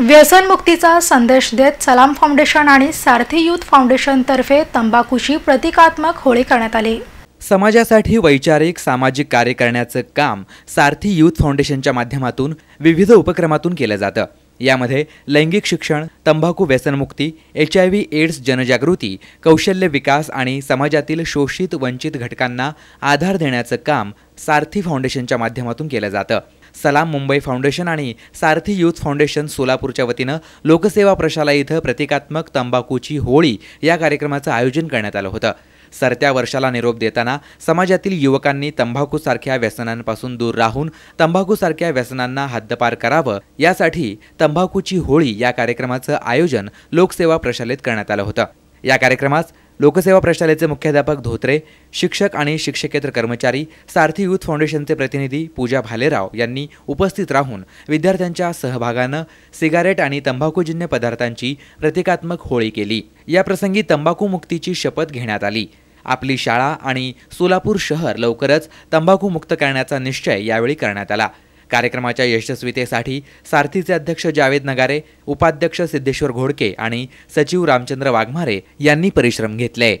व्यसनमुक्तीचा संदेश देत सलाम फाउंडेशन आणि सारथी यूथ फाउंडेशनतर्फे तंबाखूशी प्रतिकात्मक होळी करण्यात आली समाजासाठी वैचारिक सामाजिक कार्य करण्याचं काम सारथी यूथ फाउंडेशनच्या माध्यमातून विविध उपक्रमातून केलं जातं यामध्ये लैंगिक शिक्षण तंबाखू व्यसनमुक्ती एच आय व्ही एड्स जनजागृती कौशल्य विकास आणि समाजातील शोषित वंचित घटकांना आधार देण्याचं काम सारथी फाउंडेशनच्या माध्यमातून केलं जातं सलाम मुंबई फाउंडेशन आणि सारथी यूथ फाउंडेशन सोलापूरच्या वतीनं लोकसेवा प्रशाला इथं प्रतिकात्मक तंबाखूची होळी या कार्यक्रमाचं आयोजन करण्यात आलं होतं सरत्या वर्षाला निरोप देताना समाजातील युवकांनी तंबाखूसारख्या व्यसनांपासून दूर राहून तंबाखूसारख्या व्यसनांना हद्दपार करावं यासाठी तंबाखूची होळी या कार्यक्रमाचं आयोजन लोकसेवा प्रशालेत करण्यात आलं होतं या कार्यक्रमास लोकसेवा प्रशालेचे मुख्याध्यापक धोत्रे शिक्षक आणि शिक्षकेतर कर्मचारी सारथी यूथ फाउंडेशनचे प्रतिनिधी पूजा भालेराव यांनी उपस्थित राहून विद्यार्थ्यांच्या सहभागानं सिगारेट आणि तंबाखूजन्य पदार्थांची प्रतिकात्मक होळी केली याप्रसंगी मुक्तीची शपथ घेण्यात आली आपली शाळा आणि सोलापूर शहर लवकरच तंबाखूमुक्त करण्याचा निश्चय यावेळी करण्यात आला कार्यक्रमाच्या यशस्वीतेसाठी सारथीचे अध्यक्ष जावेद नगारे उपाध्यक्ष सिद्धेश्वर घोडके आणि सचिव रामचंद्र वाघमारे यांनी परिश्रम घेतले